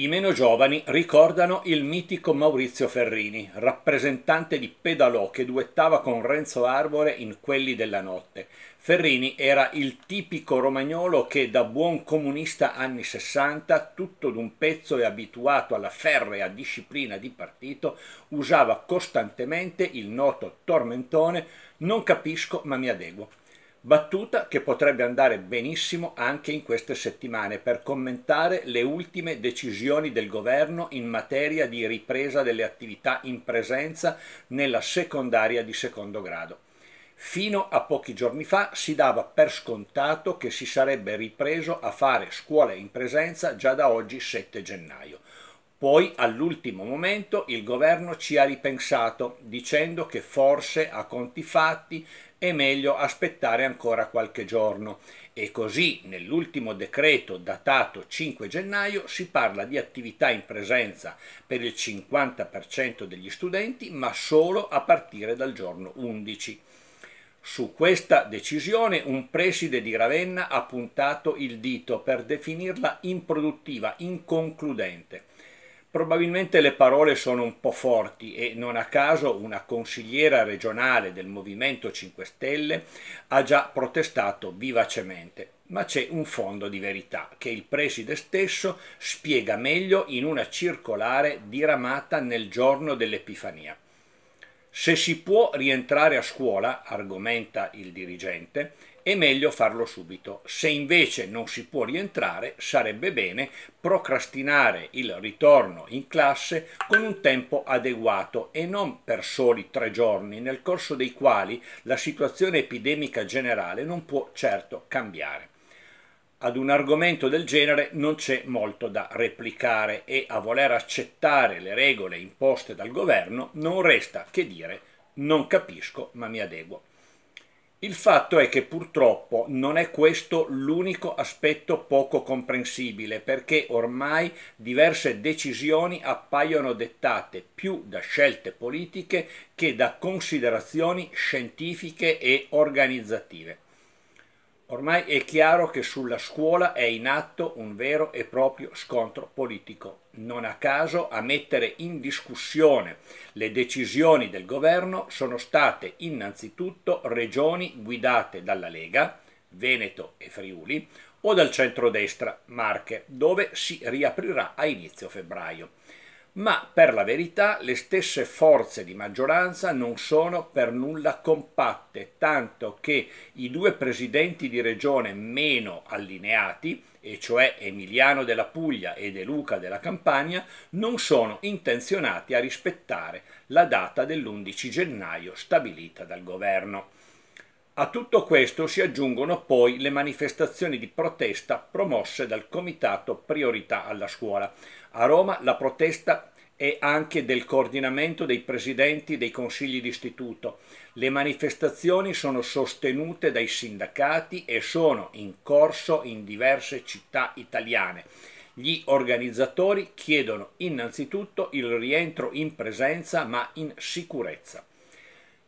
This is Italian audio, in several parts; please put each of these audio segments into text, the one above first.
I meno giovani ricordano il mitico Maurizio Ferrini, rappresentante di Pedalò che duettava con Renzo Arbore in Quelli della notte. Ferrini era il tipico romagnolo che da buon comunista anni 60, tutto d'un pezzo e abituato alla ferrea disciplina di partito, usava costantemente il noto tormentone non capisco ma mi adeguo battuta che potrebbe andare benissimo anche in queste settimane per commentare le ultime decisioni del governo in materia di ripresa delle attività in presenza nella secondaria di secondo grado. Fino a pochi giorni fa si dava per scontato che si sarebbe ripreso a fare scuole in presenza già da oggi 7 gennaio. Poi all'ultimo momento il governo ci ha ripensato dicendo che forse a conti fatti è meglio aspettare ancora qualche giorno e così nell'ultimo decreto datato 5 gennaio si parla di attività in presenza per il 50% degli studenti ma solo a partire dal giorno 11. Su questa decisione un preside di Ravenna ha puntato il dito per definirla improduttiva, inconcludente. Probabilmente le parole sono un po' forti e non a caso una consigliera regionale del Movimento 5 Stelle ha già protestato vivacemente, ma c'è un fondo di verità che il preside stesso spiega meglio in una circolare diramata nel giorno dell'Epifania. Se si può rientrare a scuola, argomenta il dirigente, è meglio farlo subito. Se invece non si può rientrare, sarebbe bene procrastinare il ritorno in classe con un tempo adeguato e non per soli tre giorni, nel corso dei quali la situazione epidemica generale non può certo cambiare ad un argomento del genere non c'è molto da replicare e a voler accettare le regole imposte dal governo non resta che dire non capisco ma mi adeguo. Il fatto è che purtroppo non è questo l'unico aspetto poco comprensibile perché ormai diverse decisioni appaiono dettate più da scelte politiche che da considerazioni scientifiche e organizzative. Ormai è chiaro che sulla scuola è in atto un vero e proprio scontro politico. Non a caso a mettere in discussione le decisioni del governo sono state innanzitutto regioni guidate dalla Lega, Veneto e Friuli, o dal centrodestra, Marche, dove si riaprirà a inizio febbraio ma per la verità le stesse forze di maggioranza non sono per nulla compatte, tanto che i due presidenti di regione meno allineati, e cioè Emiliano della Puglia e De Luca della Campania, non sono intenzionati a rispettare la data dell'11 gennaio stabilita dal governo. A tutto questo si aggiungono poi le manifestazioni di protesta promosse dal Comitato Priorità alla Scuola. A Roma la protesta è anche del coordinamento dei presidenti dei consigli d'istituto. Le manifestazioni sono sostenute dai sindacati e sono in corso in diverse città italiane. Gli organizzatori chiedono innanzitutto il rientro in presenza ma in sicurezza.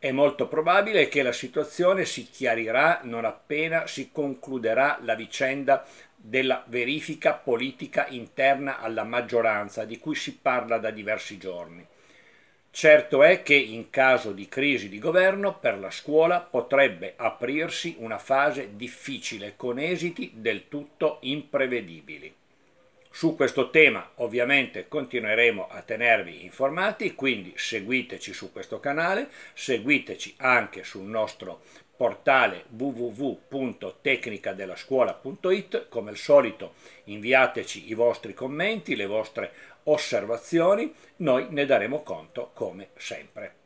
È molto probabile che la situazione si chiarirà non appena si concluderà la vicenda della verifica politica interna alla maggioranza di cui si parla da diversi giorni. Certo è che in caso di crisi di governo per la scuola potrebbe aprirsi una fase difficile con esiti del tutto imprevedibili. Su questo tema ovviamente continueremo a tenervi informati, quindi seguiteci su questo canale, seguiteci anche sul nostro portale www.tecnicadelascuola.it, come al solito inviateci i vostri commenti, le vostre osservazioni, noi ne daremo conto come sempre.